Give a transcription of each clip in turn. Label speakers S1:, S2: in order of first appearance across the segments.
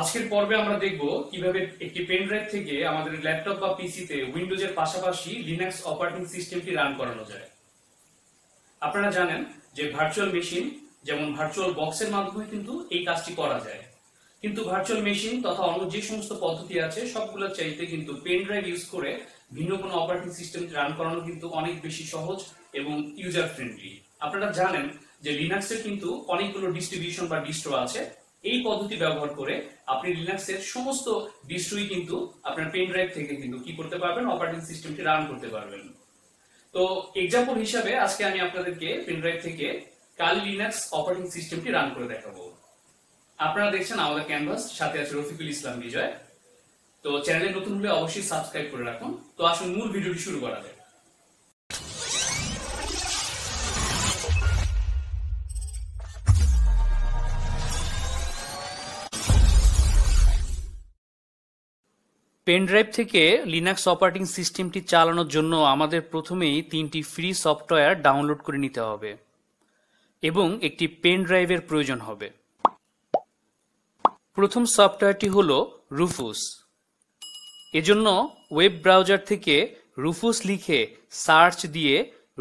S1: আজকের পর্বে আমরা দেখব কিভাবে একটি পেন ড্রাইভ থেকে আমাদের ল্যাপটপ বা পিসিতে উইন্ডোজের পাশাপাশি লিনাক্স অপারেটিং সিস্টেমটি রান করানো যায় আপনারা জানেন যে ভার্চুয়াল মেশিন যেমন ভার্চুয়াল বক্সের মাধ্যমে কিন্তু এই কাজটি করা যায় কিন্তু ভার্চুয়াল মেশিন তথা অন্য যে সমস্ত পদ্ধতি আছে সবগুলোর চাইতে কিন্তু পেন ড্রাইভ ইউজ করে ভিন্ন কোনো অপারেটিং সিস্টেম রান করানো কিন্তু অনেক বেশি সহজ এবং ইউজার ফ্রেন্ডলি আপনারা জানেন যে লিনাক্সের কিন্তু অনেকগুলো ডিস্ট্রিবিউশন বা ডিস্ট্রো আছে এই পদ্ধতি ব্যবহার করে আপনি এর সমস্ত ডিস্ট্রুই কিন্তু আপনার পেন ড্রাইভ থেকে কিন্তু কি করতে পারবেন অপারেটিং সিস্টেমটি রান করতে পারবেন তো এক্সাম্পল হিসাবে আজকে আমি আপনাদেরকে পেন ড্রাইভ থেকে কাল লিনাক্স অপারেটিং সিস্টেমটি রান করে দেখাবো আপনারা দেখছেন আমাদের ক্যানভাস সাথে আছে রফিকুল ইসলাম বিজয় তো চ্যানেলে নতুন হলে অবশ্যই সাবস্ক্রাইব করে রাখুন তো আসুন মূল ভিডিওটি শুরু করা যাক পেনড্রাইভ থেকে লিনাক্স অপারেটিং সিস্টেমটি চালানোর জন্য আমাদের প্রথমেই তিনটি ফ্রি সফটওয়্যার ডাউনলোড করে নিতে হবে এবং একটি পেনড্রাইভের প্রয়োজন হবে প্রথম সফটওয়্যারটি হল রুফুস এজন্য ওয়েব ব্রাউজার থেকে রুফুস লিখে সার্চ দিয়ে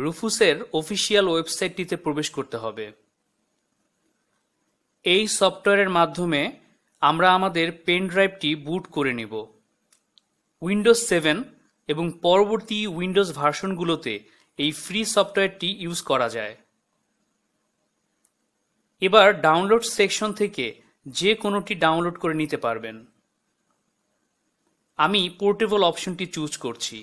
S1: রুফুসের অফিসিয়াল ওয়েবসাইটটিতে প্রবেশ করতে হবে এই সফটওয়্যারের মাধ্যমে আমরা আমাদের পেনড্রাইভটি বুট করে নেব উইন্ডোজ সেভেন এবং পরবর্তী উইন্ডোজ ভার্সনগুলোতে এই ফ্রি সফটওয়্যারটি ইউজ করা যায় এবার ডাউনলোড সেকশন থেকে যে কোনোটি ডাউনলোড করে নিতে পারবেন আমি পোর্টেবল অপশনটি চুজ করছি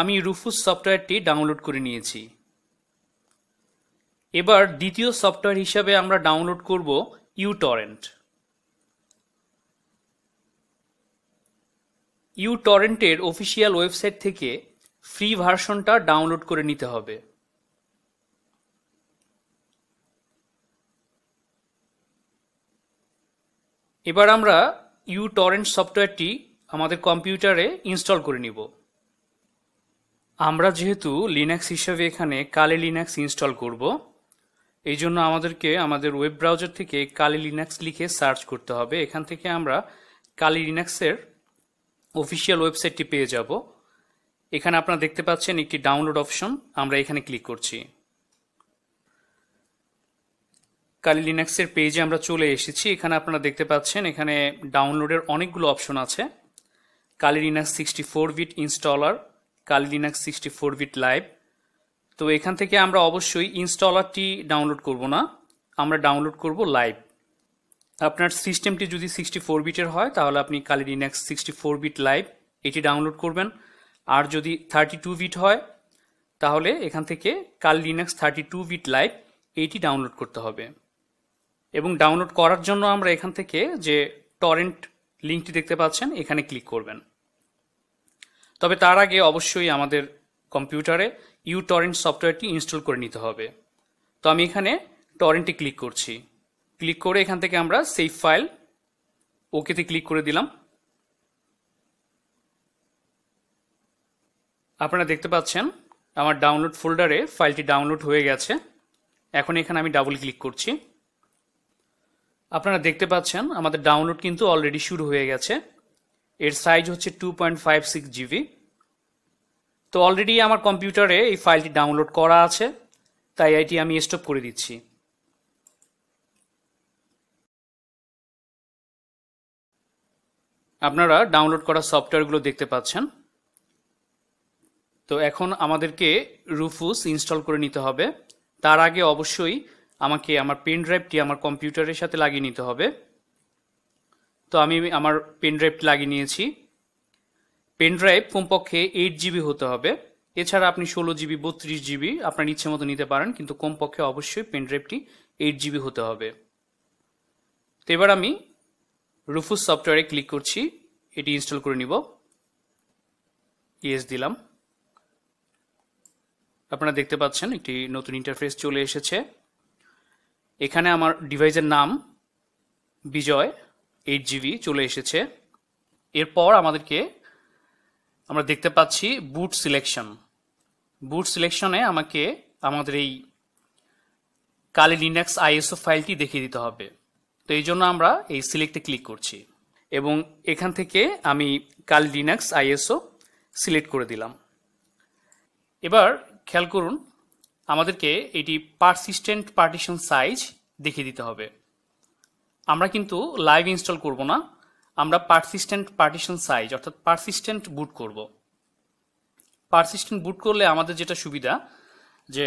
S1: আমি রুফুস সফটওয়্যারটি ডাউনলোড করে নিয়েছি এবার দ্বিতীয় সফটওয়্যার হিসাবে আমরা ডাউনলোড করব ইউটরেন্ট ইউটরেন্টের অফিসিয়াল ওয়েবসাইট থেকে ফ্রি ভার্সনটা ডাউনলোড করে নিতে হবে এবার আমরা ইউটরেন্ট সফটওয়্যারটি আমাদের কম্পিউটারে ইনস্টল করে নিব আমরা যেহেতু লিনাক্স হিসেবে এখানে কালে লিনাক্স ইনস্টল করবো এই জন্য আমাদেরকে আমাদের ওয়েব ব্রাউজার থেকে কালি লিনাক্স লিখে সার্চ করতে হবে এখান থেকে আমরা কালি লিনাক্সের অফিসিয়াল ওয়েবসাইটটি পেয়ে যাব এখানে আপনারা দেখতে পাচ্ছেন একটি ডাউনলোড অপশন আমরা এখানে ক্লিক করছি কালি লিনাক্সের পেজে আমরা চলে এসেছি এখানে আপনারা দেখতে পাচ্ছেন এখানে ডাউনলোডের অনেকগুলো অপশন আছে Kali Linux sixty four bit installer Kali Linux sixty four bit live তো এখান থেকে আমরা অবশ্যই ইনস্টলারটি ডাউনলোড করব না আমরা ডাউনলোড করব লাইভ আপনার সিস্টেমটি যদি সিক্সটি ফোর বিটের হয় তাহলে আপনি Kali Linux sixty four bit live এটি ডাউনলোড করবেন আর যদি থার্টি টু বিট হয় তাহলে এখান থেকে Kali Linux thirty two bit live এইটি ডাউনলোড করতে হবে এবং ডাউনলোড করার জন্য আমরা এখান থেকে যে টরেন্ট লিঙ্কটি দেখতে পাচ্ছেন এখানে ক্লিক করবেন তবে তার আগে অবশ্যই আমাদের কম্পিউটারে ইউ টরেন্ট সফটওয়্যারটি ইনস্টল করে নিতে হবে তো আমি এখানে টরেন্টে ক্লিক করছি ক্লিক করে এখান থেকে আমরা সেফ ফাইল ওকেতে ক্লিক করে দিলাম আপনারা দেখতে পাচ্ছেন আমার ডাউনলোড ফোল্ডারে ফাইলটি ডাউনলোড হয়ে গেছে এখন এখানে আমি ডাবল ক্লিক করছি আপনারা দেখতে পাচ্ছেন আমাদের ডাউনলোড কিন্তু অলরেডি শুরু হয়ে গেছে এর সাইজ হচ্ছে two point five six GB তো অলরেডি আমার কম্পিউটারে এই ফাইলটি ডাউনলোড করা আছে তাই এটি আমি স্টপ করে দিচ্ছি আপনারা ডাউনলোড করা সফটওয়্যারগুলো দেখতে পাচ্ছেন তো এখন আমাদেরকে রুফুস ইনস্টল করে নিতে হবে তার আগে অবশ্যই আমাকে আমার পেন ড্রাইভটি আমার কম্পিউটারের সাথে লাগিয়ে নিতে হবে তো আমি আমার পেন ড্রাইভটি লাগিয়ে নিয়েছি পেনড্রাইভ ড্রাইভ কমপক্ষে এইট জিবি হতে হবে এছাড়া আপনি ষোলো জিবি বত্রিশ জিবি আপনার ইচ্ছে মতো নিতে পারেন কিন্তু কমপক্ষে অবশ্যই পেনড্রাইভটি এইট জিবি হতে হবে তো এবার আমি রুফুস সফটওয়্যারে ক্লিক করছি এটি ইনস্টল করে নিব ইয়েস দিলাম আপনারা দেখতে পাচ্ছেন একটি নতুন ইন্টারফেস চলে এসেছে এখানে আমার ডিভাইসের নাম বিজয় এইট জিবি চলে এসেছে এরপর আমাদেরকে আমরা দেখতে পাচ্ছি বুট সিলেকশন বুট সিলেকশনে আমাকে আমাদের এই কালি লিনাক্স আইএসও ফাইলটি দেখিয়ে দিতে হবে তো এই জন্য আমরা এই সিলেক্টে ক্লিক করছি এবং এখান থেকে আমি কালি লিনাক্স আইএসও সিলেক্ট করে দিলাম এবার খেয়াল করুন আমাদেরকে এটি পারসিস্টেন্ট পার্টিশন সাইজ দেখিয়ে দিতে হবে আমরা কিন্তু লাইভ ইনস্টল করব না আমরা পারসিস্টেন্ট পার্টিশন সাইজ অর্থাৎ পারসিস্টেন্ট বুট করব পারসিস্টেন্ট বুট করলে আমাদের যেটা সুবিধা যে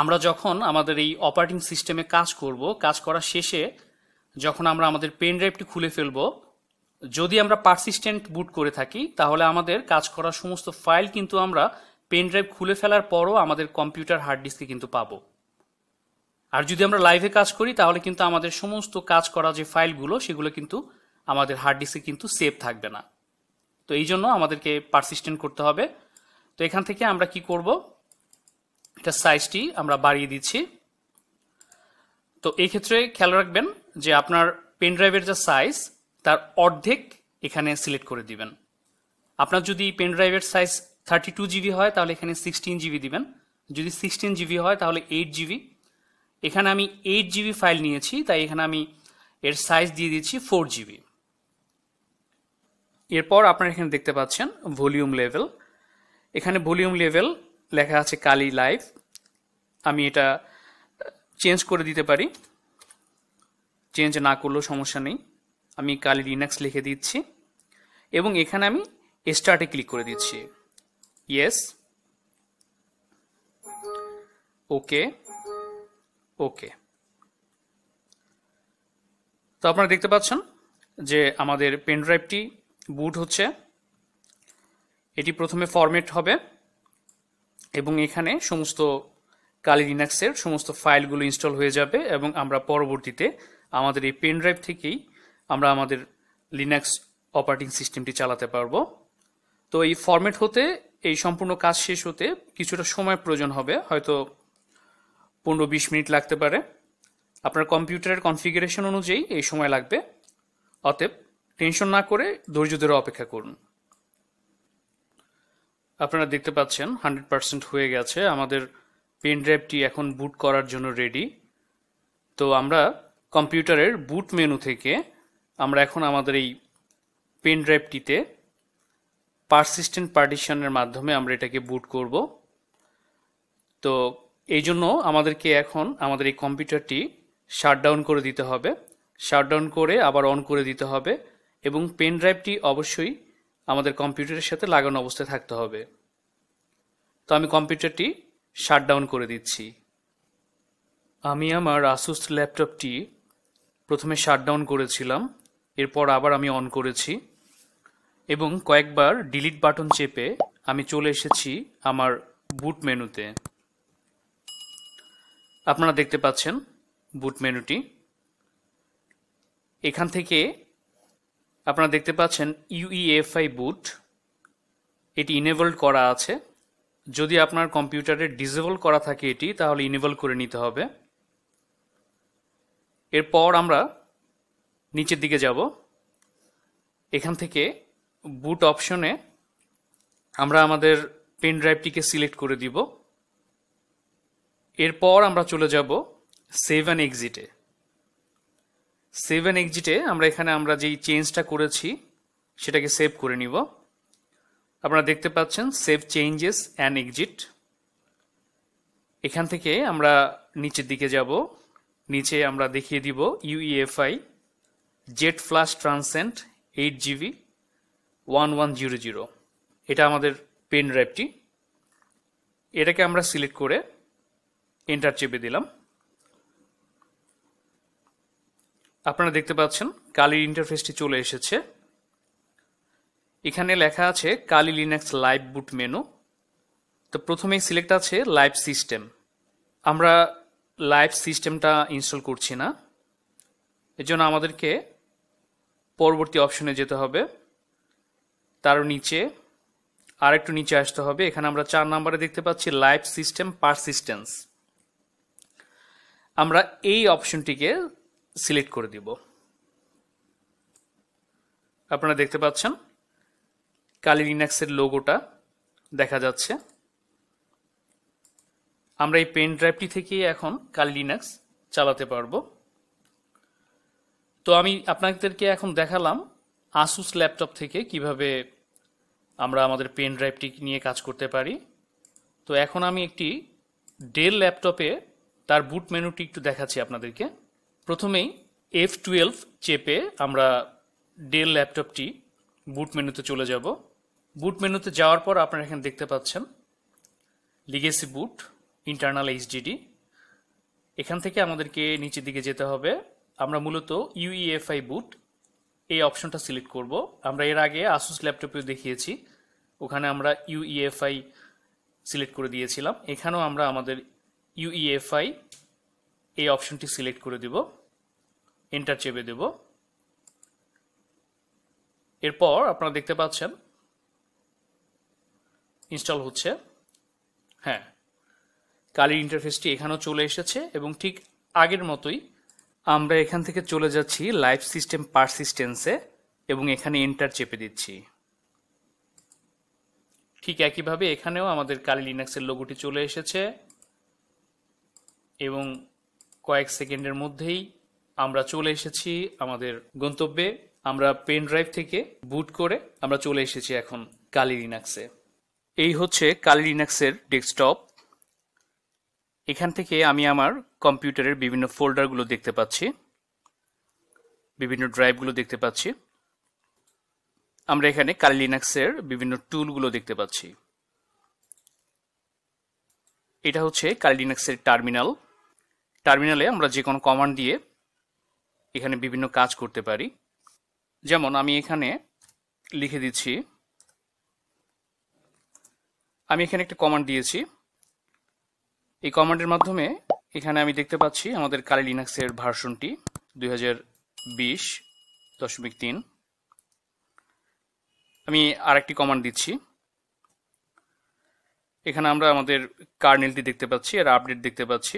S1: আমরা যখন আমাদের এই অপারেটিং সিস্টেমে কাজ করব কাজ করা শেষে যখন আমরা আমাদের পেন ড্রাইভটি খুলে ফেলব যদি আমরা পারসিস্টেন্ট বুট করে থাকি তাহলে আমাদের কাজ করা সমস্ত ফাইল কিন্তু আমরা পেন ড্রাইভ খুলে ফেলার পরও আমাদের কম্পিউটার হার্ড ডিস্কে কিন্তু পাব আর যদি আমরা লাইভে কাজ করি তাহলে কিন্তু আমাদের সমস্ত কাজ করা যে ফাইলগুলো সেগুলো কিন্তু আমাদের হার্ড ডিস্কে কিন্তু সেভ থাকবে না তো এই জন্য আমাদেরকে পারসিস্টেন্ট করতে হবে তো এখান থেকে আমরা কি করব এটা সাইজটি আমরা বাড়িয়ে দিচ্ছি তো এই ক্ষেত্রে খেয়াল রাখবেন যে আপনার পেন ড্রাইভের যা সাইজ তার অর্ধেক এখানে সিলেক্ট করে দিবেন আপনার যদি পেন ড্রাইভের সাইজ থার্টি টু জিবি হয় তাহলে এখানে সিক্সটিন জিবি দিবেন যদি সিক্সটিন জিবি হয় তাহলে এইট জিবি এখানে আমি এইট জিবি ফাইল নিয়েছি তাই এখানে আমি এর সাইজ দিয়ে দিচ্ছি ফোর জিবি এরপর আপনারা এখানে দেখতে পাচ্ছেন ভলিউম লেভেল এখানে ভলিউম লেভেল লেখা আছে কালি লাইভ আমি এটা চেঞ্জ করে দিতে পারি চেঞ্জ না করলেও সমস্যা নেই আমি কালি লিনাক্স লিখে দিচ্ছি এবং এখানে আমি স্টার্টে ক্লিক করে দিচ্ছি ইয়েস ওকে ওকে তো আপনারা দেখতে পাচ্ছেন যে আমাদের পেনড্রাইভটি বুট হচ্ছে এটি প্রথমে ফরম্যাট হবে এবং এখানে সমস্ত কালি লিনাক্সের সমস্ত ফাইলগুলো ইনস্টল হয়ে যাবে এবং আমরা পরবর্তীতে আমাদের এই পেন ড্রাইভ থেকেই আমরা আমাদের লিনাক্স অপারেটিং সিস্টেমটি চালাতে পারবো তো এই ফরম্যাট হতে এই সম্পূর্ণ কাজ শেষ হতে কিছুটা সময় প্রয়োজন হবে হয়তো পনেরো বিশ মিনিট লাগতে পারে আপনার কম্পিউটারের কনফিগারেশন অনুযায়ী এই সময় লাগবে অতএব টেনশন না করে ধৈর্য ধরে অপেক্ষা করুন আপনারা দেখতে পাচ্ছেন হান্ড্রেড পার্সেন্ট হয়ে গেছে আমাদের পেন ড্রাইভটি এখন বুট করার জন্য রেডি তো আমরা কম্পিউটারের বুট মেনু থেকে আমরা এখন আমাদের এই পেন ড্রাইভটিতে পারসিস্টেন্ট পার্টিশনের মাধ্যমে আমরা এটাকে বুট করব তো এই জন্য আমাদেরকে এখন আমাদের এই কম্পিউটারটি শাটডাউন করে দিতে হবে শাটডাউন করে আবার অন করে দিতে হবে এবং পেন ড্রাইভটি অবশ্যই আমাদের কম্পিউটারের সাথে লাগানো অবস্থায় থাকতে হবে তো আমি কম্পিউটারটি শাটডাউন করে দিচ্ছি আমি আমার আসুস ল্যাপটপটি প্রথমে শাটডাউন করেছিলাম এরপর আবার আমি অন করেছি এবং কয়েকবার ডিলিট বাটন চেপে আমি চলে এসেছি আমার বুট মেনুতে আপনারা দেখতে পাচ্ছেন বুট মেনুটি এখান থেকে আপনারা দেখতে পাচ্ছেন ইউইএফআই বুট e এটি ইনেবলড করা আছে যদি আপনার কম্পিউটারে ডিসেবল করা থাকে এটি তাহলে ইনেবল করে নিতে হবে এরপর আমরা নিচের দিকে যাব এখান থেকে বুট অপশনে আমরা আমাদের পেন ড্রাইভটিকে সিলেক্ট করে দিব এরপর আমরা চলে যাব সেভ অ্যান্ড এক্সিটে সেভেন এক্সিটে আমরা এখানে আমরা যেই চেঞ্জটা করেছি সেটাকে সেভ করে নিব আপনারা দেখতে পাচ্ছেন সেভ চেঞ্জেস অ্যান্ড এক্সিট এখান থেকে আমরা নিচের দিকে যাব নিচে আমরা দেখিয়ে দিব UEFI JetFlash Transcend eight GB one one zero zero এটা আমাদের পেন ড্রাইভটি এটাকে আমরা সিলেক্ট করে এন্টার চেপে দিলাম আপনারা দেখতে পাচ্ছেন কালির ইন্টারফেসটি চলে এসেছে এখানে লেখা আছে Kali Linux live boot menu তো প্রথমেই সিলেক্ট আছে লাইভ সিস্টেম আমরা লাইভ সিস্টেমটা ইনস্টল করছি না এজন্য আমাদেরকে পরবর্তী অপশনে যেতে হবে তার নিচে আর একটু নিচে আসতে হবে এখানে আমরা চার নাম্বারে দেখতে পাচ্ছি লাইভ সিস্টেম পারসিস্টেন্স আমরা এই অপশনটিকে সিলেক্ট করে দিব আপনারা দেখতে পাচ্ছেন কালি লিনাক্সের লোগোটা দেখা যাচ্ছে আমরা এই পেন ড্রাইভটি থেকে এখন কালি লিনাক্স চালাতে পারবো তো আমি আপনাদেরকে এখন দেখালাম আসুস ল্যাপটপ থেকে কিভাবে আমরা আমাদের পেন ড্রাইভটি নিয়ে কাজ করতে পারি তো এখন আমি একটি ডেল ল্যাপটপে তার বুট মেনুটি একটু দেখাচ্ছি আপনাদেরকে প্রথমেই এফ টুয়েলভ চেপে আমরা ডেল ল্যাপটপটি বুট মেনুতে চলে যাব বুট মেনুতে যাওয়ার পর আপনারা এখানে দেখতে পাচ্ছেন লিগেসি বুট ইন্টারনাল এইচডিডি এখান থেকে আমাদেরকে নিচের দিকে যেতে হবে আমরা মূলত ইউইএফআই বুট e এই অপশনটা সিলেক্ট করব আমরা এর আগে আসুস ল্যাপটপেও দেখিয়েছি ওখানে আমরা ইউইএফআই সিলেক্ট e করে দিয়েছিলাম এখানেও আমরা আমাদের ইউইএফআই এই অপশনটি সিলেক্ট করে দেব এন্টার চেপে দেব এরপর আপনারা দেখতে পাচ্ছেন ইনস্টল হচ্ছে হ্যাঁ কালির ইন্টারফেসটি এখানেও চলে এসেছে এবং ঠিক আগের মতোই আমরা এখান থেকে চলে যাচ্ছি লাইফ সিস্টেম পারসিস্টেন্সে এবং এখানে এন্টার চেপে দিচ্ছি ঠিক একইভাবে এখানেও আমাদের কালি লিনাক্সের লোগোটি চলে এসেছে এবং কয়েক সেকেন্ডের মধ্যেই আমরা চলে এসেছি আমাদের গন্তব্যে আমরা পেন ড্রাইভ থেকে বুট করে আমরা চলে এসেছি এখন কালি লিনাক্সে এই হচ্ছে কালি লিনাক্সের ডেস্কটপ এখান থেকে আমি আমার কম্পিউটারের বিভিন্ন ফোল্ডারগুলো দেখতে পাচ্ছি বিভিন্ন ড্রাইভগুলো দেখতে পাচ্ছি আমরা এখানে কালি লিনাক্সের বিভিন্ন টুলগুলো দেখতে পাচ্ছি এটা হচ্ছে কালি লিনাক্সের টার্মিনাল টার্মিনালে আমরা যে কোনো কমান্ড দিয়ে এখানে বিভিন্ন কাজ করতে পারি যেমন আমি এখানে লিখে দিচ্ছি আমি এখানে একটা কমান্ড দিয়েছি এই কমান্ডের মাধ্যমে এখানে আমি দেখতে পাচ্ছি আমাদের কালি লিনাক্সের ভার্সনটি দুই দশমিক তিন আমি একটি কমান্ড দিচ্ছি এখানে আমরা আমাদের কার্নেলটি দেখতে পাচ্ছি আর আপডেট দেখতে পাচ্ছি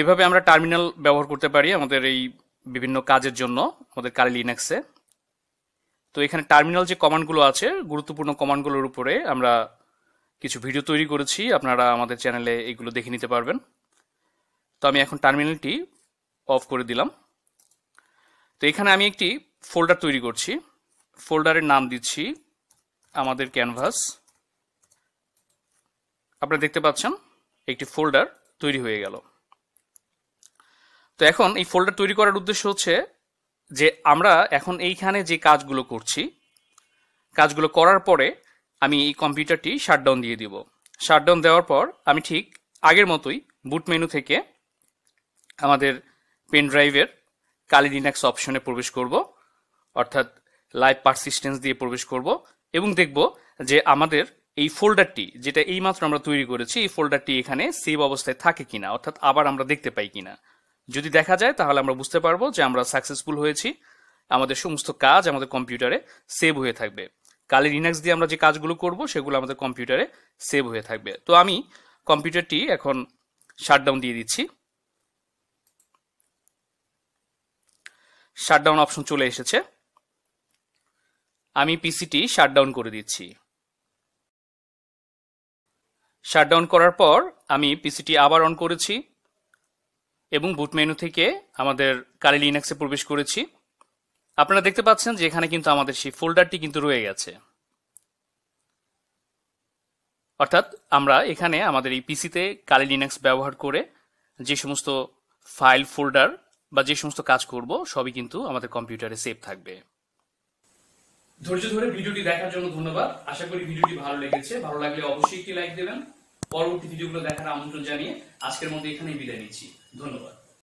S1: এইভাবে আমরা টার্মিনাল ব্যবহার করতে পারি আমাদের এই বিভিন্ন কাজের জন্য আমাদের কালি লিনাক্সে তো এখানে টার্মিনাল যে কমান্ডগুলো আছে গুরুত্বপূর্ণ কমান্ডগুলোর উপরে আমরা কিছু ভিডিও তৈরি করেছি আপনারা আমাদের চ্যানেলে এগুলো দেখে নিতে পারবেন তো আমি এখন টার্মিনালটি অফ করে দিলাম তো এখানে আমি একটি ফোল্ডার তৈরি করছি ফোল্ডারের নাম দিচ্ছি আমাদের ক্যানভাস আপনারা দেখতে পাচ্ছেন একটি ফোল্ডার তৈরি হয়ে গেল তো এখন এই ফোল্ডার তৈরি করার উদ্দেশ্য হচ্ছে যে আমরা এখন এইখানে যে কাজগুলো করছি কাজগুলো করার পরে আমি এই কম্পিউটারটি শাটডাউন দিয়ে দিব শাটডাউন দেওয়ার পর আমি ঠিক আগের মতোই বুট মেনু থেকে আমাদের পেন ড্রাইভের কালি লিনাক্স অপশনে প্রবেশ করব অর্থাৎ লাইভ পারসিস্টেন্স দিয়ে প্রবেশ করব এবং দেখব যে আমাদের এই ফোল্ডারটি যেটা এইমাত্র আমরা তৈরি করেছি এই ফোল্ডারটি এখানে সেভ অবস্থায় থাকে কিনা অর্থাৎ আবার আমরা দেখতে পাই কিনা যদি দেখা যায় তাহলে আমরা বুঝতে পারবো যে আমরা সাকসেসফুল হয়েছি আমাদের সমস্ত কাজ আমাদের কম্পিউটারে সেভ হয়ে থাকবে কালি লিনাক্স দিয়ে আমরা যে কাজগুলো করব সেগুলো আমাদের কম্পিউটারে সেভ হয়ে থাকবে তো আমি কম্পিউটারটি এখন শাটডাউন দিয়ে দিচ্ছি শাটডাউন অপশন চলে এসেছে আমি পিসিটি শাটডাউন করে দিচ্ছি শাটডাউন করার পর আমি পিসিটি আবার অন করেছি এবং বুট মেনু থেকে আমাদের কালি লিনাক্সে প্রবেশ করেছি আপনারা দেখতে পাচ্ছেন যে এখানে কিন্তু আমাদের সেই ফোল্ডারটি কিন্তু রয়ে গেছে অর্থাৎ আমরা এখানে আমাদের এই পিসিতে কালি লিনাক্স ব্যবহার করে যে সমস্ত ফাইল ফোল্ডার বা যে সমস্ত কাজ করব সবই কিন্তু আমাদের কম্পিউটারে সেভ থাকবে ধৈর্য ধরে ভিডিওটি দেখার জন্য ধন্যবাদ আশা করি ভিডিওটি ভালো লেগেছে ভালো লাগলে অবশ্যই একটি লাইক দেবেন পরবর্তী ভিডিওগুলো দেখার আমন্ত্রণ জানিয়ে আজকের মধ্যে এখানেই বিদায় নিচ্ছি ধন্যবাদ